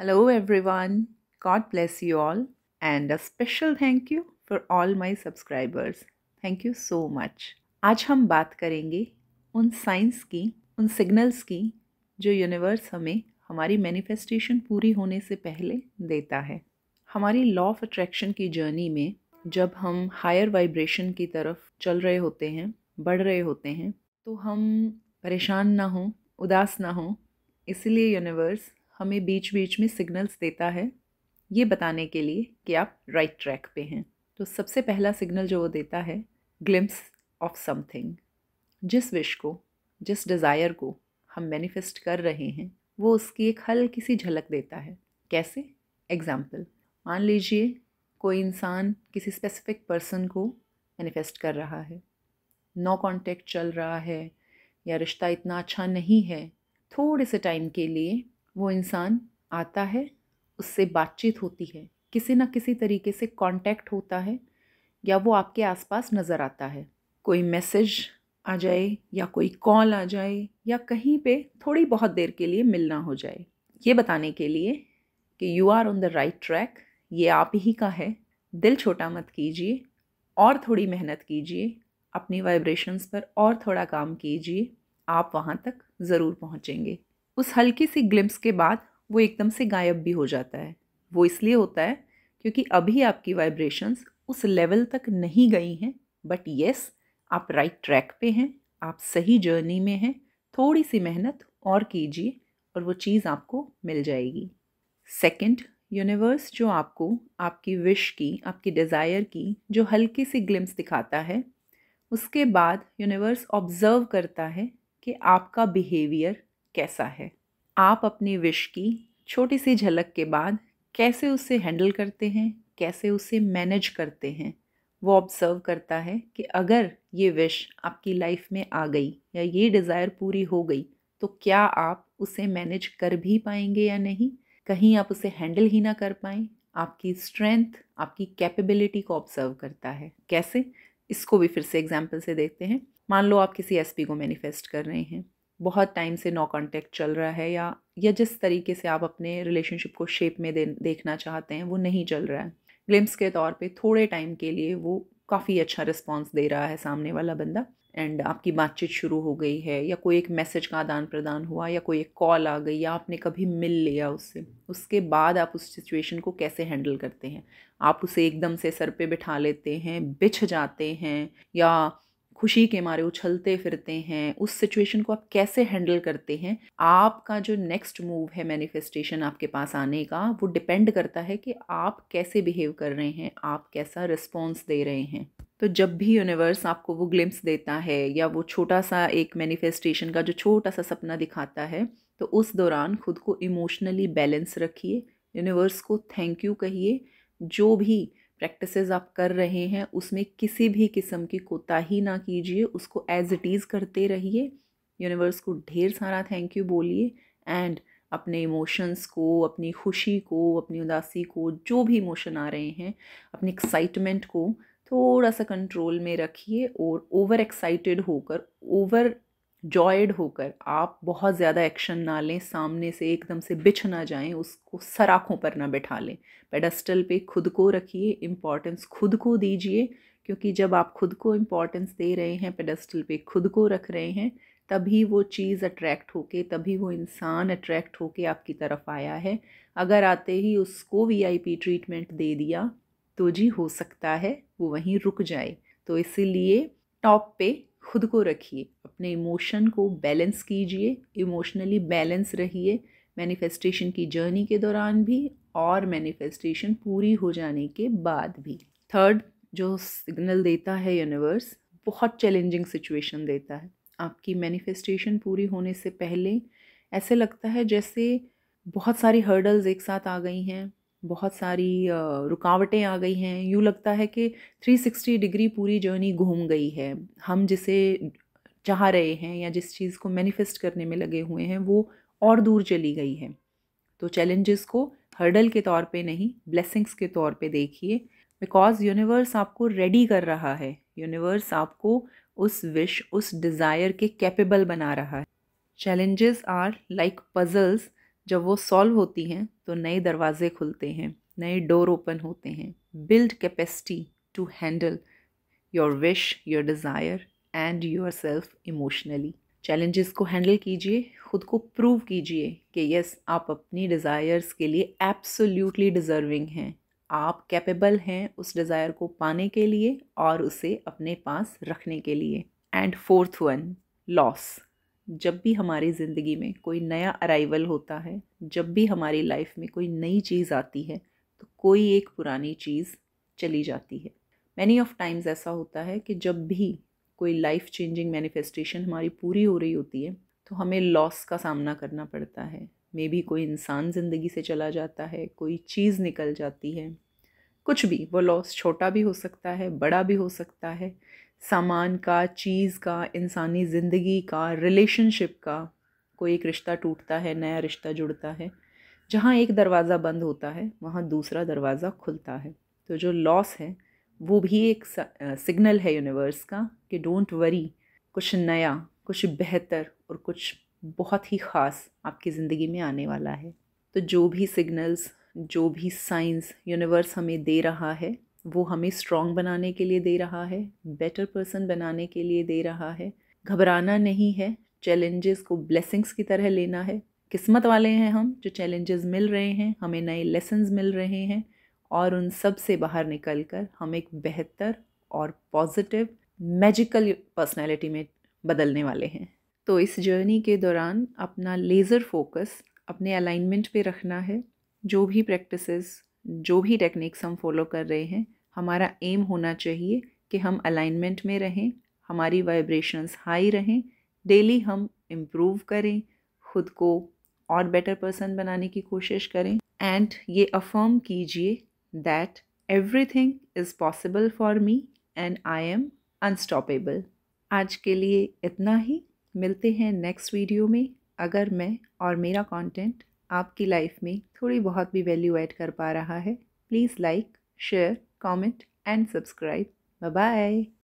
Hello everyone. God bless you all and a special thank you for all my subscribers. Thank you so much. आज हम बात करेंगे उन science की उन सिग्नल्स की जो यूनिवर्स हमें हमारी मैनिफेस्टेशन पूरी होने से पहले देता है हमारी लॉ ऑफ अट्रैक्शन की जर्नी में जब हम हायर वाइब्रेशन की तरफ चल रहे होते हैं बढ़ रहे होते हैं तो हम परेशान ना हों उदास ना हों इसलिए यूनिवर्स हमें बीच बीच में सिग्नल्स देता है ये बताने के लिए कि आप राइट right ट्रैक पे हैं तो सबसे पहला सिग्नल जो वो देता है ग्लिम्स ऑफ समथिंग जिस विश को जिस डिज़ायर को हम मैनिफेस्ट कर रहे हैं वो उसकी एक हल्की सी झलक देता है कैसे एग्ज़ाम्पल मान लीजिए कोई इंसान किसी स्पेसिफिक पर्सन को मैनिफेस्ट कर रहा है नो कांटेक्ट चल रहा है या रिश्ता इतना अच्छा नहीं है थोड़े से टाइम के लिए वो इंसान आता है उससे बातचीत होती है किसी न किसी तरीके से कांटेक्ट होता है या वो आपके आसपास नज़र आता है कोई मैसेज आ जाए या कोई कॉल आ जाए या कहीं पे थोड़ी बहुत देर के लिए मिलना हो जाए ये बताने के लिए कि you are on the right track ये आप ही का है दिल छोटा मत कीजिए और थोड़ी मेहनत कीजिए अपनी वाइब्रेशंस पर और थोड़ा काम कीजिए आप वहाँ तक ज़रूर पहुँचेंगे उस हल्की सी ग्लिम्स के बाद वो एकदम से गायब भी हो जाता है वो इसलिए होता है क्योंकि अभी आपकी वाइब्रेशंस उस लेवल तक नहीं गई हैं बट येस आप राइट right ट्रैक पे हैं आप सही जर्नी में हैं थोड़ी सी मेहनत और कीजिए और वो चीज़ आपको मिल जाएगी सेकंड यूनिवर्स जो आपको आपकी विश की आपकी डिज़ायर की जो हल्की सी ग्लिम्स दिखाता है उसके बाद यूनिवर्स ऑब्ज़र्व करता है कि आपका बिहेवियर कैसा है आप अपनी विश की छोटी सी झलक के बाद कैसे उसे हैंडल करते हैं कैसे उसे मैनेज करते हैं वो ऑब्ज़र्व करता है कि अगर ये विश आपकी लाइफ में आ गई या ये डिज़ायर पूरी हो गई तो क्या आप उसे मैनेज कर भी पाएंगे या नहीं कहीं आप उसे हैंडल ही ना कर पाएँ आपकी स्ट्रेंथ आपकी कैपेबिलिटी को ऑब्ज़र्व करता है कैसे इसको भी फिर से एग्जाम्पल से देखते हैं मान लो आप किसी एसपी को मैनिफेस्ट कर रहे हैं बहुत टाइम से नो कांटेक्ट चल रहा है या या जिस तरीके से आप अपने रिलेशनशिप को शेप में दे, देखना चाहते हैं वो नहीं चल रहा है ग्लिम्स के तौर पे थोड़े टाइम के लिए वो काफ़ी अच्छा रिस्पॉन्स दे रहा है सामने वाला बंदा एंड आपकी बातचीत शुरू हो गई है या कोई एक मैसेज का आदान प्रदान हुआ या कोई एक कॉल आ गई या आपने कभी मिल लिया उससे उसके बाद आप उस सिचुएशन को कैसे हैंडल करते हैं आप उसे एकदम से सर पे बिठा लेते हैं बिछ जाते हैं या खुशी के मारे उछलते फिरते हैं उस सिचुएशन को आप कैसे हैंडल करते हैं आपका जो नेक्स्ट मूव है मैनिफेस्टेशन आपके पास आने का वो डिपेंड करता है कि आप कैसे बिहेव कर रहे हैं आप कैसा रिस्पॉन्स दे रहे हैं तो जब भी यूनिवर्स आपको वो ग्लिम्स देता है या वो छोटा सा एक मैनिफेस्टेशन का जो छोटा सा सपना दिखाता है तो उस दौरान खुद को इमोशनली बैलेंस रखिए यूनिवर्स को थैंक यू कहिए जो भी प्रैक्टिसेस आप कर रहे हैं उसमें किसी भी किस्म की कोताही ना कीजिए उसको एज इट इज़ करते रहिए यूनिवर्स को ढेर सारा थैंक यू बोलिए एंड अपने इमोशंस को अपनी खुशी को अपनी उदासी को जो भी इमोशन आ रहे हैं अपनी एक्साइटमेंट को थोड़ा सा कंट्रोल में रखिए और ओवर एक्साइटेड होकर ओवर जॉयड होकर आप बहुत ज़्यादा एक्शन ना लें सामने से एकदम से बिछ ना जाएं उसको सराखों पर ना बिठा लें पेडस्टल पे खुद को रखिए इम्पॉर्टेंस खुद को दीजिए क्योंकि जब आप खुद को इम्पॉर्टेंस दे रहे हैं पेडस्टल पे खुद को रख रहे हैं तभी वो चीज़ अट्रैक्ट होके तभी वो इंसान अट्रैक्ट होके आपकी तरफ आया है अगर आते ही उसको वीआईपी ट्रीटमेंट दे दिया तो जी हो सकता है वो वहीं रुक जाए तो इसीलिए टॉप पे खुद को रखिए अपने इमोशन को बैलेंस कीजिए इमोशनली बैलेंस रहिए मैनिफेस्टेशन की जर्नी के दौरान भी और मैनिफेस्टेशन पूरी हो जाने के बाद भी थर्ड जो सिग्नल देता है यूनिवर्स बहुत चैलेंजिंग सिचुएशन देता है आपकी मैनिफेस्टेशन पूरी होने से पहले ऐसे लगता है जैसे बहुत सारी हर्डल्स एक साथ आ गई हैं बहुत सारी रुकावटें आ गई हैं यूँ लगता है कि 360 डिग्री पूरी जर्नी घूम गई है हम जिसे चाह रहे हैं या जिस चीज़ को मैनिफेस्ट करने में लगे हुए हैं वो और दूर चली गई है तो चैलेंजेस को हर्डल के तौर पे नहीं ब्लेसिंग्स के तौर पे देखिए बिकॉज यूनिवर्स आपको रेडी कर रहा है यूनिवर्स आपको उस विश उस डिज़ायर के कैपेबल बना रहा है चैलेंजेस आर लाइक पजल्स जब वो सॉल्व होती हैं तो नए दरवाजे खुलते हैं नए डोर ओपन होते हैं build capacity to handle your wish your desire and your self emotionally challenges को हैंडल कीजिए खुद को प्रूव कीजिए कि यस आप अपनी डिज़ायर्स के लिए एब्सोल्यूटली डिज़र्विंग हैं आप कैपेबल हैं उस डिज़ायर को पाने के लिए और उसे अपने पास रखने के लिए एंड फोर्थ वन लॉस जब भी हमारी ज़िंदगी में कोई नया अराइवल होता है जब भी हमारी लाइफ में कोई नई चीज़ आती है तो कोई एक पुरानी चीज़ चली जाती है मैनी ऑफ टाइम्स ऐसा होता है कि जब भी कोई लाइफ चेंजिंग मैनिफेस्टेशन हमारी पूरी हो रही होती है तो हमें लॉस का सामना करना पड़ता है मे भी कोई इंसान ज़िंदगी से चला जाता है कोई चीज़ निकल जाती है कुछ भी वो लॉस छोटा भी हो सकता है बड़ा भी हो सकता है सामान का चीज़ का इंसानी ज़िंदगी का रिलेशनशिप का कोई एक रिश्ता टूटता है नया रिश्ता जुड़ता है जहाँ एक दरवाज़ा बंद होता है वहाँ दूसरा दरवाज़ा खुलता है तो जो लॉस है वो भी एक सिग्नल है यूनिवर्स का कि डोंट वरी कुछ नया कुछ बेहतर और कुछ बहुत ही ख़ास आपकी ज़िंदगी में आने वाला है तो जो भी सिग्नल्स जो भी साइंस यूनिवर्स हमें दे रहा है वो हमें स्ट्रॉन्ग बनाने के लिए दे रहा है बेटर पर्सन बनाने के लिए दे रहा है घबराना नहीं है चैलेंजेस को ब्लेसिंग्स की तरह लेना है किस्मत वाले हैं हम जो चैलेंजेस मिल रहे हैं हमें नए लेसन मिल रहे हैं और उन सब से बाहर निकल कर हम एक बेहतर और पॉजिटिव मैजिकल पर्सनैलिटी में बदलने वाले हैं तो इस जर्नी के दौरान अपना लेज़र फोकस अपने अलाइनमेंट पे रखना है जो भी प्रैक्टिसेस जो भी टेक्निक्स हम फॉलो कर रहे हैं हमारा एम होना चाहिए कि हम अलाइनमेंट में रहें हमारी वाइब्रेशंस हाई रहें डेली हम इम्प्रूव करें खुद को और बेटर पर्सन बनाने की कोशिश करें एंड ये अफर्म कीजिए that everything is possible for me and I am unstoppable आज के लिए इतना ही मिलते हैं नेक्स्ट वीडियो में अगर मैं और मेरा कंटेंट आपकी लाइफ में थोड़ी बहुत भी वैल्यू ऐड कर पा रहा है please like share comment and subscribe. Bye bye.